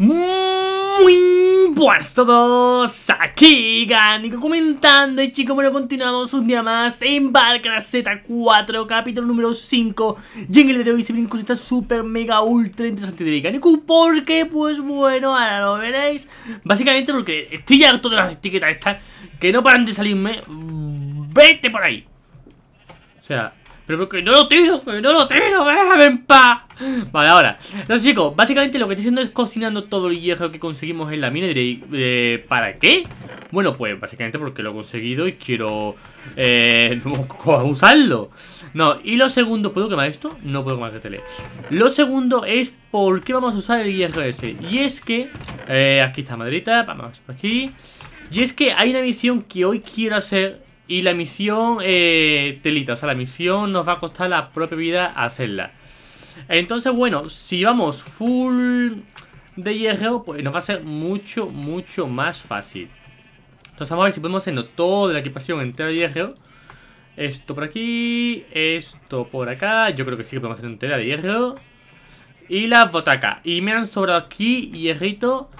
Muy buenas todos, aquí Ganico comentando y chicos, bueno, continuamos un día más en Barca Z4, capítulo número 5 Y en el de hoy se vienen cositas super mega ultra interesante de Ganico, porque pues bueno, ahora lo veréis Básicamente porque estoy harto de las etiquetas estas que no paran de salirme, vete por ahí O sea, pero que no lo tiro, que no lo tiro, déjame en paz. Vale, ahora. Entonces, chicos, básicamente lo que estoy haciendo es cocinando todo el hierro que conseguimos en la mina. Y eh, ¿para qué? Bueno, pues básicamente porque lo he conseguido y quiero eh, usarlo. No, y lo segundo, ¿puedo quemar esto? No puedo quemar este tele. Lo segundo es por qué vamos a usar el hierro ese. Y es que, eh, aquí está Madrita, vamos por aquí. Y es que hay una misión que hoy quiero hacer y la misión, eh, telita, o sea, la misión nos va a costar la propia vida hacerla. Entonces, bueno, si vamos full de hierro, pues nos va a ser mucho, mucho más fácil. Entonces vamos a ver si podemos hacernos toda la equipación entera de hierro. Esto por aquí, esto por acá, yo creo que sí que podemos hacer entera de hierro. Y las botacas. Y me han sobrado aquí hierrito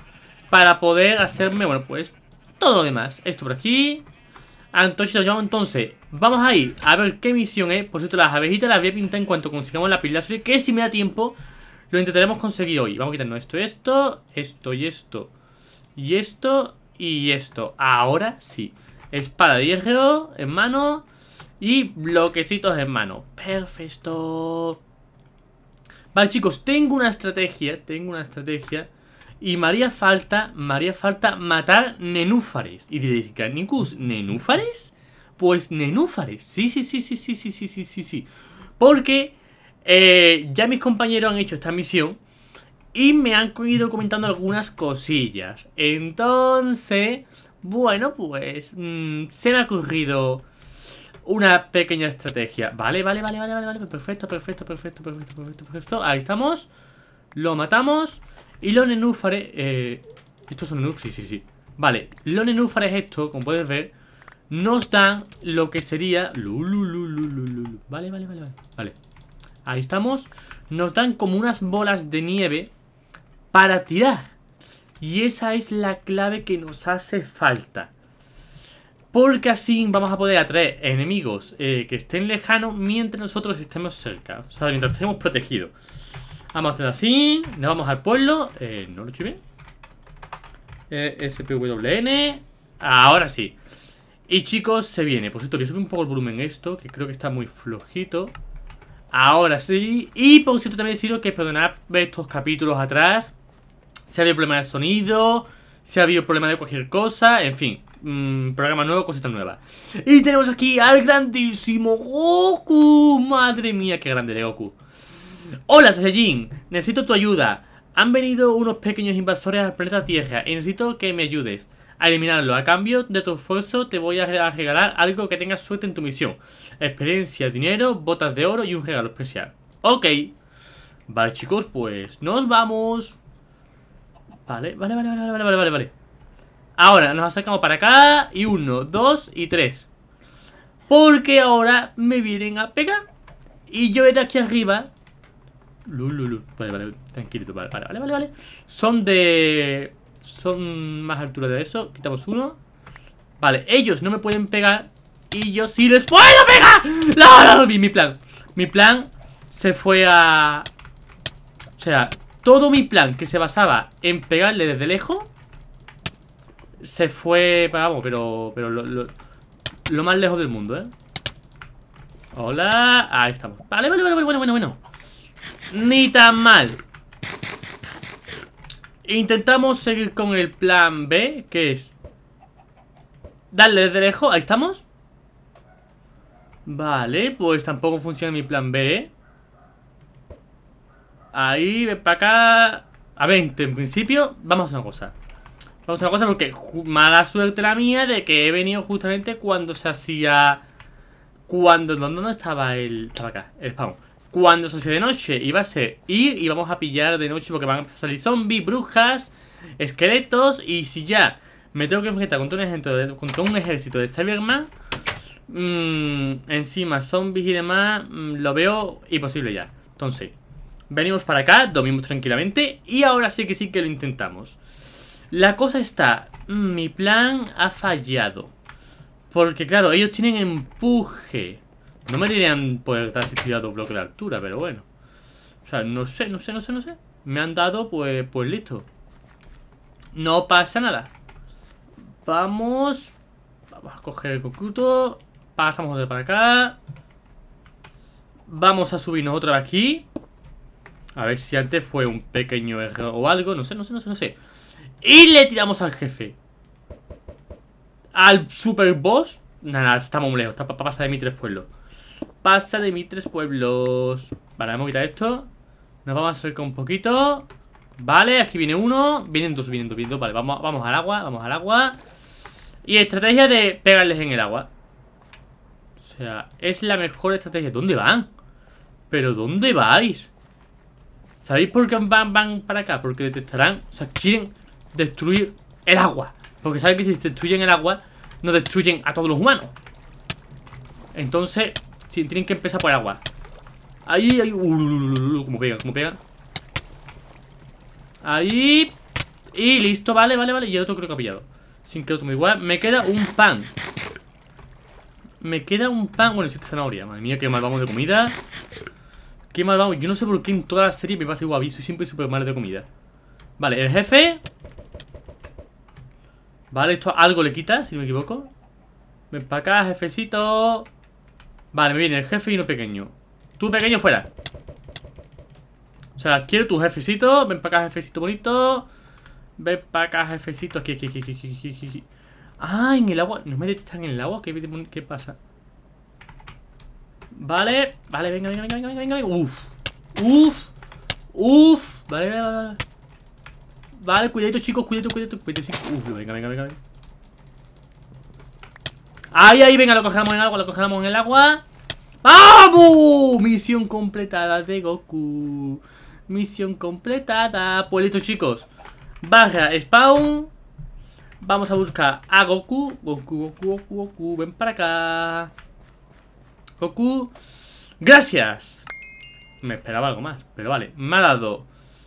para poder hacerme, bueno, pues todo lo demás. Esto por aquí, entonces, vamos a ir a ver qué misión es. Por cierto, las abejitas las voy a pintar en cuanto consigamos la pila azul. Que si me da tiempo, lo intentaremos conseguir hoy. Vamos a quitarnos esto, esto, esto y esto. Y esto y esto. Ahora sí. Espada de hierro en mano. Y bloquecitos en mano. Perfecto. Vale, chicos, tengo una estrategia. Tengo una estrategia y María falta, María falta matar nenúfares. Y diréis, Carnicus, ¿nenúfares? Pues nenúfares. Sí, sí, sí, sí, sí, sí, sí, sí, sí, sí. Porque eh, ya mis compañeros han hecho esta misión y me han ido comentando algunas cosillas. Entonces, bueno, pues mm, se me ha ocurrido una pequeña estrategia. Vale, vale, vale, vale, vale, vale. Perfecto, perfecto, perfecto, perfecto, perfecto, perfecto. Ahí estamos. Lo matamos. Y los nenúfares... Eh, estos son nenúfares, sí, sí, sí. Vale, los nenúfares esto, como puedes ver, nos dan lo que sería... Vale, vale, vale, vale. Vale. Ahí estamos. Nos dan como unas bolas de nieve para tirar. Y esa es la clave que nos hace falta. Porque así vamos a poder atraer enemigos eh, que estén lejanos mientras nosotros estemos cerca. O sea, mientras estemos protegidos. Vamos a hacerlo así. Nos vamos al pueblo. Eh, no lo chivé Eh, SPWN. Ahora sí. Y chicos, se viene. Por cierto, que sube un poco el volumen esto, que creo que está muy flojito. Ahora sí. Y por cierto, también deciros que perdonad estos capítulos atrás. Si ha habido problema de sonido, si ha habido problema de cualquier cosa, en fin. Mm, programa nuevo, cositas nuevas. Y tenemos aquí al grandísimo Goku. Madre mía, qué grande de Goku. Hola, Saiyajin. Necesito tu ayuda. Han venido unos pequeños invasores al planeta Tierra y necesito que me ayudes a eliminarlo. A cambio de tu esfuerzo te voy a regalar algo que tengas suerte en tu misión. Experiencia, dinero, botas de oro y un regalo especial. Ok. Vale, chicos, pues nos vamos. Vale, vale, vale, vale, vale, vale, vale. Ahora nos acercamos para acá y uno, dos y tres. Porque ahora me vienen a pegar. Y yo de aquí arriba Vale, vale, tranquilito, vale, vale, vale, vale. Son de... Son más altura de eso. Quitamos uno. Vale, ellos no me pueden pegar. Y yo sí les puedo pegar. No, no, no, mi, plan. Mi plan se fue a... O sea, todo mi plan que se basaba en pegarle desde lejos se fue, vamos, pero, pero lo, lo, más lejos del mundo, ¿eh? Hola, ahí estamos. Vale, vale, vale, bueno, bueno, bueno. Ni tan mal. Intentamos seguir con el plan B, que es... Darle de lejos. ¿Ahí estamos? Vale, pues tampoco funciona mi plan B. ¿eh? Ahí, para acá. A 20, en principio, vamos a una cosa. Vamos a una cosa porque mala suerte la mía de que he venido justamente cuando se hacía... Cuando... ¿Dónde no, estaba el... Estaba acá, el spawn. Cuando se hace de noche, iba a ser ir y vamos a pillar de noche porque van a salir zombies, brujas, esqueletos. Y si ya me tengo que enfrentar contra un ejército de, un Cyberman, mm, encima zombies y demás, mm, lo veo imposible ya. Entonces, venimos para acá, dormimos tranquilamente y ahora sí que sí que lo intentamos. La cosa está, mm, mi plan ha fallado. Porque claro, ellos tienen empuje. No me dirían pues estar a dos bloques de altura, pero bueno. O sea, no sé, no sé, no sé, no sé. Me han dado, pues, pues listo. No pasa nada. Vamos. Vamos a coger el cocuto. Pasamos de para acá. Vamos a subirnos otra vez aquí. A ver si antes fue un pequeño error o algo. No sé, no sé, no sé, no sé. Y le tiramos al jefe. Al super boss. Nada, estamos muy lejos. Está para pasar de mi tres pueblos. Pasa de mis tres pueblos. Vale, vamos a quitar esto. Nos vamos a acercar con poquito. Vale, aquí viene uno. Vienen dos, vienen dos, Vale, vamos, vamos al agua, vamos al agua. Y estrategia de pegarles en el agua. O sea, es la mejor estrategia. ¿Dónde van? ¿Pero dónde vais? ¿Sabéis por qué van, van para acá? Porque detectarán... O sea, quieren destruir el agua. Porque saben que si destruyen el agua, no destruyen a todos los humanos. Entonces, si tienen que empezar por agua. Ahí, ahí. como pega, como pega. Ahí. Y listo, vale, vale, vale. Y el otro creo que ha pillado. Sin que otro me igual. Me queda un pan. Me queda un pan. Bueno, existe zanahoria. Madre mía, qué mal vamos de comida. Qué mal vamos. Yo no sé por qué en toda la serie me pasa igual. Aviso siempre súper mal de comida. Vale, el jefe. Vale, esto algo le quita, si no me equivoco. Ven para acá, jefecito. Vale, me viene el jefe y uno pequeño. Tú pequeño fuera. O sea, quiero tu jefecito. Ven para acá, jefecito bonito. Ven para acá, jefecito. Aquí, aquí, aquí, aquí, aquí, Ah, en el agua. ¿No me detectan en el agua? ¿Qué, pasa? Vale, vale, venga, venga, venga, venga, venga, Uf. Uf. Uf. Vale, vale, vale. Vale, cuidadito, chicos, cuidadito, cuidadito, Uf, venga, venga, venga. venga. Ahí, ahí, venga, lo cogemos en el agua, lo cogemos en el agua ¡Vamos! Misión completada de Goku Misión completada Pues listo, chicos Baja, spawn Vamos a buscar a Goku Goku, Goku, Goku, ven para acá Goku Gracias Me esperaba algo más, pero vale Me ha dado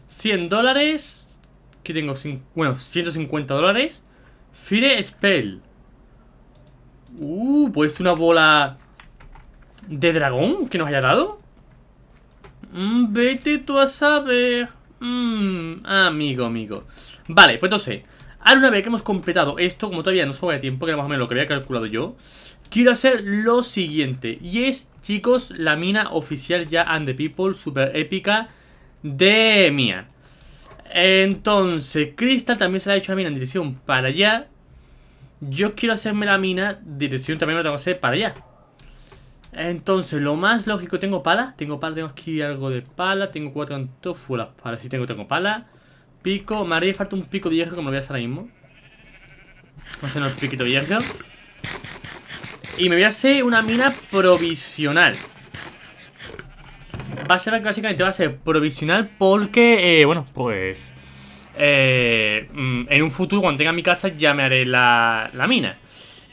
100 dólares Aquí tengo, bueno, 150 dólares Fire Spell Uh, pues una bola de dragón que nos haya dado. Mm, vete tú a saber. Mm, amigo, amigo. Vale, pues entonces, ahora una vez que hemos completado esto, como todavía no sobra de tiempo, que era más o menos lo que había calculado yo, quiero hacer lo siguiente. Y es, chicos, la mina oficial ya and the people, super épica de Mía. Entonces, Crystal también se la ha hecho a mina en dirección para allá. Yo quiero hacerme la mina, dirección también lo tengo que hacer para allá. Entonces, lo más lógico, tengo pala. Tengo pala, tengo aquí algo de pala. Tengo cuatro antófulas. Para si tengo, tengo pala. Pico. Me haría falta un pico de hierro que me lo voy a hacer ahora mismo. Vamos a hacer un piquito de hierro. Y me voy a hacer una mina provisional. Va a ser básicamente, va a ser provisional porque, eh, bueno, pues... Eh, mm, en un futuro, cuando tenga mi casa, ya me haré la, la mina.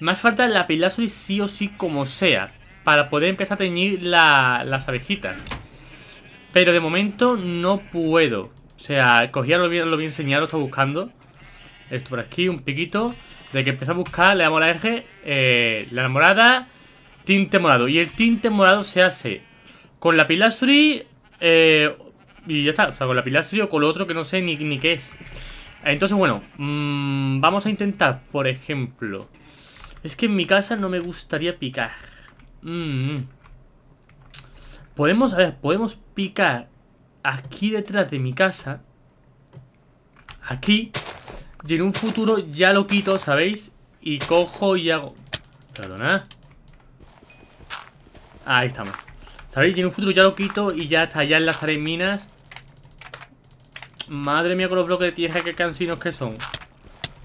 Más falta la pilazuli sí o sí como sea, para poder empezar a teñir la, las abejitas. Pero de momento no puedo. O sea, cogía lo, lo voy a enseñar, lo estaba buscando. Esto por aquí, un piquito. De que empecé a buscar, le damos la eje, eh, la morada, tinte morado. Y el tinte morado se hace con la pilasuri eh, y ya está. O sea, con la Pilacio o con lo otro que no sé ni, ni qué es. Entonces, bueno, mm, vamos a intentar, por ejemplo... Es que en mi casa no me gustaría picar. Mm, mm. Podemos, a ver, podemos picar aquí detrás de mi casa. Aquí. Y en un futuro ya lo quito, ¿sabéis? Y cojo y hago... Perdona. Ahí estamos. ¿Sabéis? Y en un futuro ya lo quito y ya está, ya las minas. Madre mía con los bloques de tierra, que cansinos que son.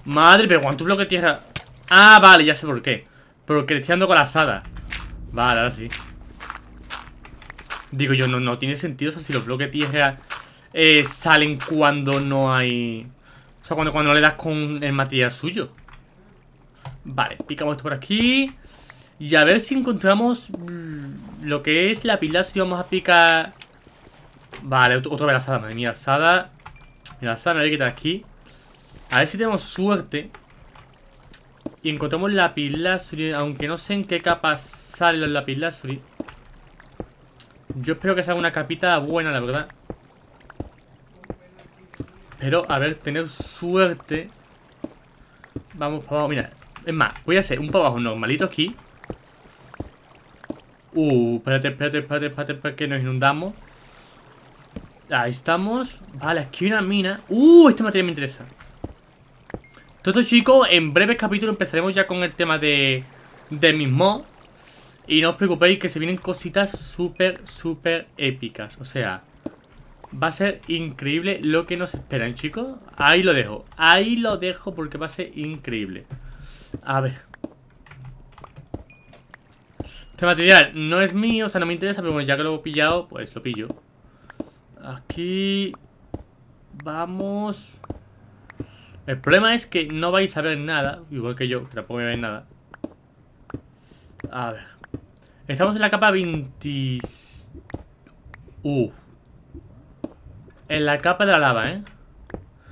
Madre, pero ¿cuántos bloques de tierra? Ah, vale, ya sé por qué. Porque le estoy dando con la asada. Vale, ahora sí. Digo yo, no, no tiene sentido si los bloques de tierra eh, salen cuando no hay... O sea, cuando, cuando no le das con el material suyo. Vale, picamos esto por aquí. Y a ver si encontramos lo que es la pila. Si vamos a picar... Vale, otra vez asada, madre mía, asada. Mira, Y la a quitar aquí. A ver si tenemos suerte. Y encontramos pila, Aunque no sé en qué capa sale la pila. Yo espero que sea una capita buena, la verdad. Pero, a ver, tener suerte. Vamos para abajo. Mira, es más, voy a hacer un para abajo normalito aquí. Uh, espérate, espérate, espérate, espérate, espérate, que nos inundamos. Ahí estamos. Vale, aquí hay una mina. ¡Uh! Este material me interesa. Entonces, chicos, en breves capítulos empezaremos ya con el tema de, de mis Y no os preocupéis que se vienen cositas súper, súper épicas. O sea, va a ser increíble lo que nos esperan, chicos. Ahí lo dejo. Ahí lo dejo porque va a ser increíble. A ver. Este material no es mío, o sea, no me interesa, pero bueno, ya que lo he pillado, pues lo pillo. Aquí vamos. El problema es que no vais a ver nada, igual que yo, tampoco voy a ver nada. A ver. Estamos en la capa 20... Uf. En la capa de la lava, ¿eh?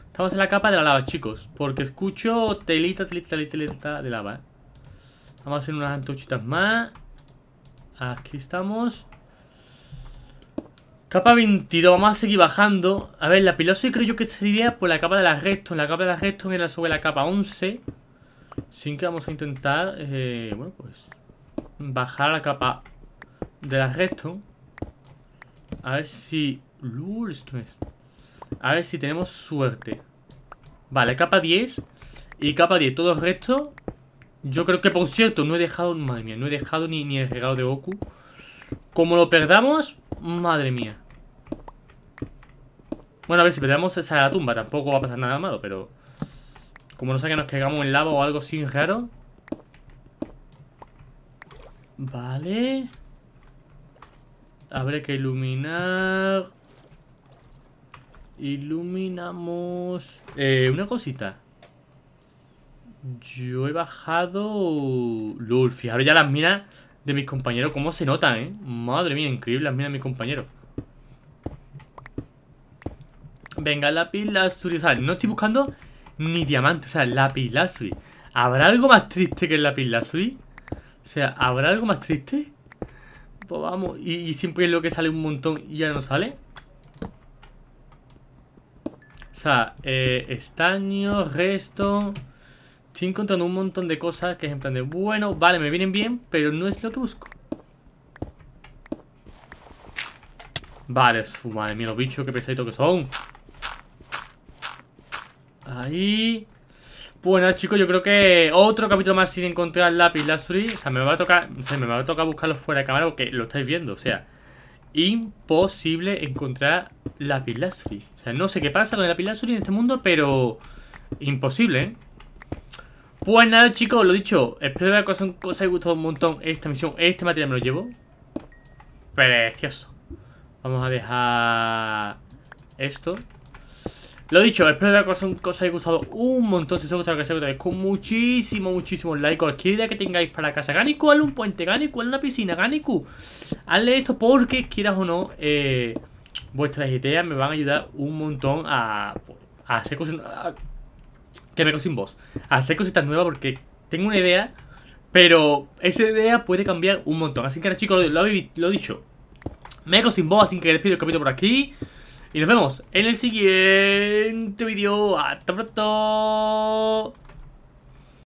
Estamos en la capa de la lava, chicos. Porque escucho telita, telita, telita, telita de lava, ¿eh? Vamos a hacer unas antochitas más. Aquí estamos. Capa 22, vamos a seguir bajando. A ver, la piloso creo yo que sería por la capa de las restos La capa de las restos era sobre la capa 11. Sin que vamos a intentar, eh, bueno, pues bajar la capa de las restos A ver si... A ver si tenemos suerte. Vale, capa 10 y capa 10. Todo el resto... Yo creo que, por cierto, no he dejado... Madre mía, no he dejado ni, ni el regalo de Goku. Como lo perdamos, madre mía. Bueno, a ver, si perdemos esa la tumba tampoco va a pasar nada malo, pero... Como no sea que nos caigamos en lava o algo sin raro. Vale. Habrá que iluminar... Iluminamos... Eh, una cosita. Yo he bajado... Lul, fijaros ya las minas de mis compañeros, cómo se notan, ¿eh? Madre mía, increíble las minas de mis compañeros. Venga, la O sea, no estoy buscando ni diamante. O sea, Lazuri. ¿Habrá algo más triste que el Lazuri? O sea, ¿habrá algo más triste? Pues vamos. ¿Y, siempre es lo que sale un montón y ya no sale. O sea, eh, estaño, resto... Estoy encontrando un montón de cosas que es en plan de... Bueno, vale, me vienen bien, pero no es lo que busco. Vale, su madre mía, los bichos, qué pesadito que son. Ahí. Bueno, chicos, yo creo que otro capítulo más sin encontrar la lazuli. O sea, me va a tocar, me va a tocar buscarlo fuera de cámara porque lo estáis viendo. O sea, imposible encontrar lápiz lazuli. O sea, no sé qué pasa con la lápiz en este mundo, pero imposible, ¿eh? Pues nada, chicos, lo dicho. Espero que os haya gustado un montón esta misión. Este material me lo llevo. Precioso. Vamos a dejar esto. Lo dicho, espero que os, haya gustado un montón. Si os ha gustado, que se Con muchísimo, muchísimo like. Cualquier idea que tengáis para casa, Ganiku, hazle un puente, Ganiku, hazle una piscina, Ganiku. Hazle esto porque, quieras o no, eh, vuestras ideas me van a ayudar un montón a, hacer cosas. que me sin voz. A hacer cositas nuevas porque tengo una idea, pero esa idea puede cambiar un montón. Así que, ahora, chicos, lo, lo, dicho. Me he sin voz, así que despido el capítulo por aquí. Y nos vemos en el siguiente vídeo. ¡Hasta pronto!